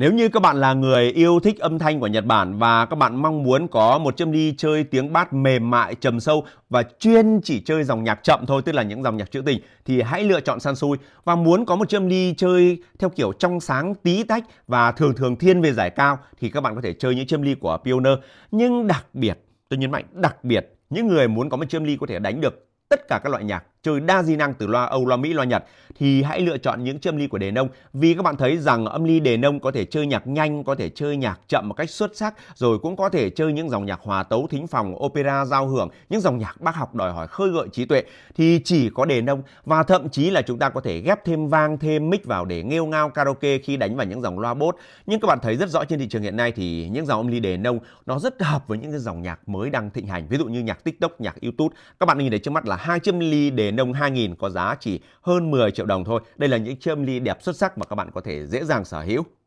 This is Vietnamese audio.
Nếu như các bạn là người yêu thích âm thanh của Nhật Bản và các bạn mong muốn có một chiếc ly chơi tiếng bass mềm mại, trầm sâu và chuyên chỉ chơi dòng nhạc chậm thôi, tức là những dòng nhạc trữ tình thì hãy lựa chọn Sansui và muốn có một chiếc ly chơi theo kiểu trong sáng tí tách và thường thường thiên về giải cao thì các bạn có thể chơi những chiếc ly của Pioneer. Nhưng đặc biệt, tôi nhấn mạnh đặc biệt, những người muốn có một chiếc ly có thể đánh được tất cả các loại nhạc chơi đa di năng từ loa Âu, loa Mỹ, loa Nhật thì hãy lựa chọn những chiếc âm ly của Đề Nông vì các bạn thấy rằng âm ly Đề Nông có thể chơi nhạc nhanh, có thể chơi nhạc chậm một cách xuất sắc rồi cũng có thể chơi những dòng nhạc hòa tấu, thính phòng, opera, giao hưởng, những dòng nhạc bác học đòi hỏi khơi gợi trí tuệ thì chỉ có Đề Nông và thậm chí là chúng ta có thể ghép thêm vang, thêm mic vào để nghêu ngao karaoke khi đánh vào những dòng loa bốt. Nhưng các bạn thấy rất rõ trên thị trường hiện nay thì những dòng âm ly Đề Nông nó rất hợp với những cái dòng nhạc mới đang thịnh hành, ví dụ như nhạc TikTok, nhạc YouTube. Các bạn nhìn thấy trước mắt là hai chiếc ly Đề nghề nông 2000 có giá chỉ hơn 10 triệu đồng thôi. Đây là những châm ly đẹp xuất sắc mà các bạn có thể dễ dàng sở hữu.